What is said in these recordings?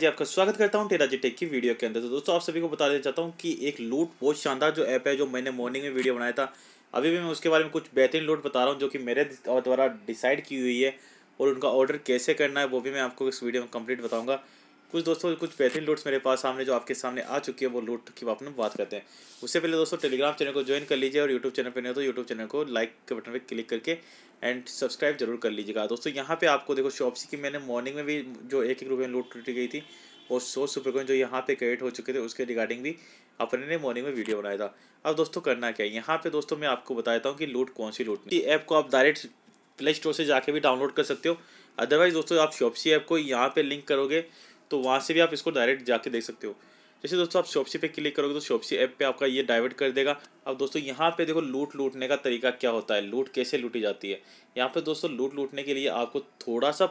जी आपका स्वागत करता हूँ टेराजी टेक की वीडियो के अंदर तो दोस्तों आप सभी को बता देना चाहता हूँ कि एक लूट बहुत शानदार जो ऐप है जो मैंने मॉर्निंग में वीडियो बनाया था अभी भी मैं उसके बारे में कुछ बेहतरीन लूट बता रहा हूँ जो कि मेरे द्वारा डिसाइड की हुई है और उनका ऑर्डर कैसे करना है वो भी मैं आपको इस वीडियो में कंप्लीट बताऊँगा कुछ दोस्तों कुछ बेहतरीन लूट्स मेरे पास सामने जो आपके सामने आ चुकी है वो लूट की आप बात करते हैं उससे पहले दोस्तों टेलीग्राम चैनल को ज्वाइन कर लीजिए और यूट्यूब चैनल पर नहीं तो यूट्यूब चैनल को लाइक के बटन पर क्लिक करके एंड सब्सक्राइब जरूर कर लीजिएगा दोस्तों यहाँ पे आपको देखो शॉप्सी की मैंने मॉर्निंग में भी जो एक एक रुपये लूट टूटी गई थी और सौ सुपर कोइन जो यहाँ पे क्रिएट हो चुके थे उसके रिगार्डिंग भी अपने ने मॉर्निंग में वीडियो बनाया था अब दोस्तों करना क्या है यहाँ पे दोस्तों मैं आपको बताता हूँ कि लूट कौन सी लूट की ऐप को आप डायरेक्ट प्ले स्टोर से जाके भी डाउनलोड कर सकते हो अदरवाइज दोस्तों आप शॉपसी ऐप को यहाँ पे लिंक करोगे तो वहाँ से भी आप इसको डायरेक्ट जाके देख सकते हो जैसे दोस्तों आप शॉपसी पे क्लिक करोगे तो शॉपसी ऐप पे आपका ये डाइवर्ट कर देगा अब दोस्तों यहाँ पे देखो लूट लूटने का तरीका क्या होता है लूट कैसे लूटी जाती है यहाँ पे दोस्तों लूट लूटने के लिए आपको थोड़ा सा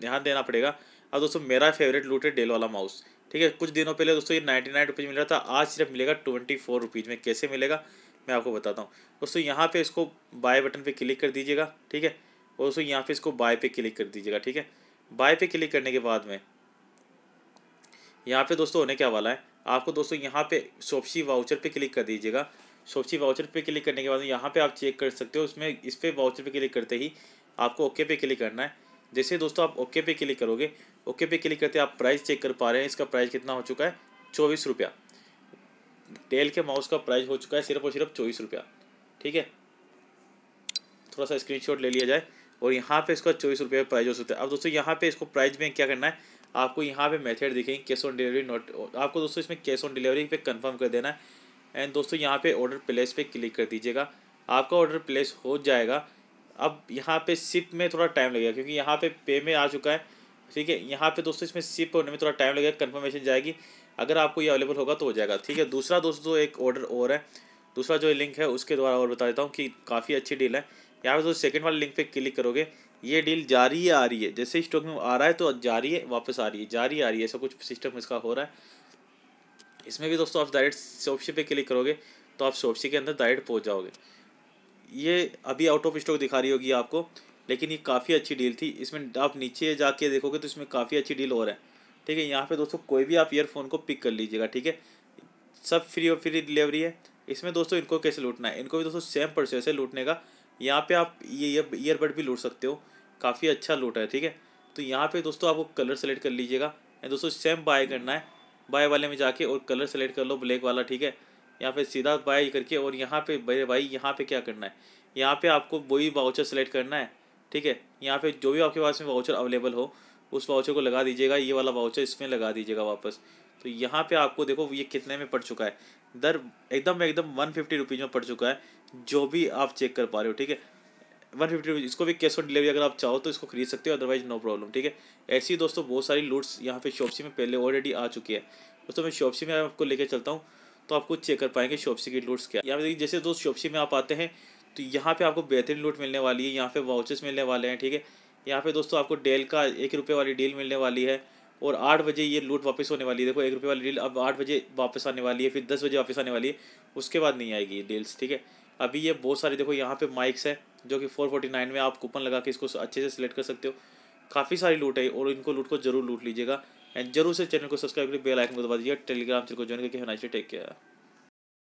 ध्यान देना पड़ेगा अब दोस्तों मेरा फेवरेट लूट है डेल वाला माउस ठीक है कुछ दिनों पहले दोस्तों ये नाइन्टी नाइन रुपीज़ मिल रहा था आज सिर्फ मिलेगा ट्वेंटी फोर रुपीज़ में कैसे मिलेगा मैं आपको बताता हूँ दोस्तों यहाँ पे इसको बाय बटन पर क्लिक कर दीजिएगा ठीक है और दोस्तों यहाँ पे इसको बाय पे क्लिक कर दीजिएगा ठीक है बाय पे क्लिक करने के बाद में यहाँ पे दोस्तों होने क्या वाला है आपको दोस्तों यहाँ पे सोपसी वाउचर पे क्लिक कर दीजिएगा सोपसी वाउचर पे क्लिक करने के बाद यहाँ पे आप चेक कर सकते हो उसमें इस पर वाउचर पे क्लिक करते ही आपको ओके पे क्लिक करना है जैसे दोस्तों आप ओके पे क्लिक करोगे ओके पे क्लिक करते आप प्राइस चेक कर पा रहे हैं इसका प्राइस कितना हो चुका है चौबीस रुपया टेल के माउस का प्राइस हो चुका है सिर्फ और सिर्फ चौबीस रुपया ठीक है थोड़ा सा स्क्रीनशॉट ले लिया जाए और यहाँ पे इसका चौबीस रुपये प्राइस हो सकता है अब दोस्तों यहाँ पे इसको प्राइस में क्या करना है आपको यहाँ पे मेथड दिखेंगे कैश ऑन डिलीवरी नोट आपको दोस्तों इसमें कैश ऑन डिलीवरी पे कंफर्म कर देना है एंड दोस्तों यहाँ पे ऑर्डर प्लेस पे क्लिक कर दीजिएगा आपका ऑर्डर प्लेस हो जाएगा अब यहाँ पे सिप में थोड़ा टाइम लगेगा क्योंकि यहाँ पे पे में आ चुका है ठीक है यहाँ पे दोस्तों इसमें सिप होने में थोड़ा टाइम लगेगा कन्फर्मेशन जाएगी अगर आपको ये अवेलेबल होगा तो हो जाएगा ठीक है दूसरा दोस्तों एक ऑर्डर और है दूसरा जो लिंक है उसके द्वारा और बता देता हूँ कि काफ़ी अच्छी डील है यहाँ पे तो सेकंड वाले लिंक पे क्लिक करोगे ये डील जारी आ रही है जैसे स्टॉक में आ रहा है तो जा रही है वापस आ रही है जारी आ रही है ऐसा कुछ सिस्टम इसका हो रहा है इसमें भी दोस्तों आप डायरेक्ट शॉपसी पे क्लिक करोगे तो आप शॉपसी के अंदर डायरेक्ट पहुँच जाओगे ये अभी आउट ऑफ स्टॉक दिखा रही होगी आपको लेकिन ये काफ़ी अच्छी डील थी इसमें आप नीचे जाके देखोगे तो इसमें काफ़ी अच्छी डील हो रहा है ठीक है यहाँ पे दोस्तों कोई भी आप ईयरफोन को पिक कर लीजिएगा ठीक है सब फ्री और फ्री डिलीवरी है इसमें दोस्तों इनको कैसे लूटना है इनको भी दोस्तों सेम प्रोसेस है लूटने का यहाँ पे आप ये ईयरबड भी लूट सकते हो काफ़ी अच्छा लूट है ठीक है तो यहाँ पे दोस्तों आपको कलर सेलेक्ट कर लीजिएगा या दोस्तों सेम बाय करना है बाय वाले में जाके और कलर सेलेक्ट कर लो ब्लैक वाला ठीक है यहाँ पे सीधा बाय करके और यहाँ पे भाई भाई यहाँ पे क्या करना है यहाँ पे आपको वही वाउचर सेलेक्ट करना है ठीक है यहाँ पे जो भी आपके पास में वाउचर अवेलेबल हो उस वाउचर को लगा दीजिएगा ये वाला वाउचर इसमें लगा दीजिएगा वापस तो यहाँ पे आपको देखो ये कितने में पड़ चुका है दर एकदम एकदम वन फिफ्टी रुपीज़ में पड़ चुका है जो भी आप चेक कर पा रहे हो ठीक है वन फिफ्टी रुपीज़ इसको भी कैश ऑन डिलीवरी अगर आप चाहो तो इसको खरीद सकते हो अदरवाइज नो प्रॉब्लम ठीक है ऐसी दोस्तों बहुत सारी लूट्स यहाँ पे शॉपसी में पहले ऑलरेडी आ चुकी है दोस्तों मैं शॉपसी में आपको लेके चलता हूँ तो आप कुछ चेक कर पाएंगे शॉपसी की लूट्स क्या यहाँ पे जैसे दोस्त शॉपसी में आप आते हैं तो यहाँ पर आपको बेहतरीन लूट मिलने वाली है यहाँ पे वाउचेस मिलने वाले हैं ठीक है यहाँ पर दोस्तों आपको डेल का एक रुपये वाली डील मिलने वाली है और आठ बजे ये लूट वापस होने वाली है देखो एक रुपये वाली डील अब आठ बजे वापस आने वाली है फिर दस बजे वापस आने वाली है उसके बाद नहीं आएगी ये डील्स ठीक है अभी ये बहुत सारे देखो यहाँ पे माइक्स है जो कि फोर फोर्टी नाइन में आप कूपन लगा के इसको अच्छे से सिलेक्ट कर सकते हो काफ़ी सारी लूट है और इनको लूट को जरूर लूट लीजिएगा एंड जरूर से चैनल को सब्सक्राइब करके बेल आइकन को दबा दीजिए टेलीग्राम चैनल को ज्वाइन करके नाइस टेक केयर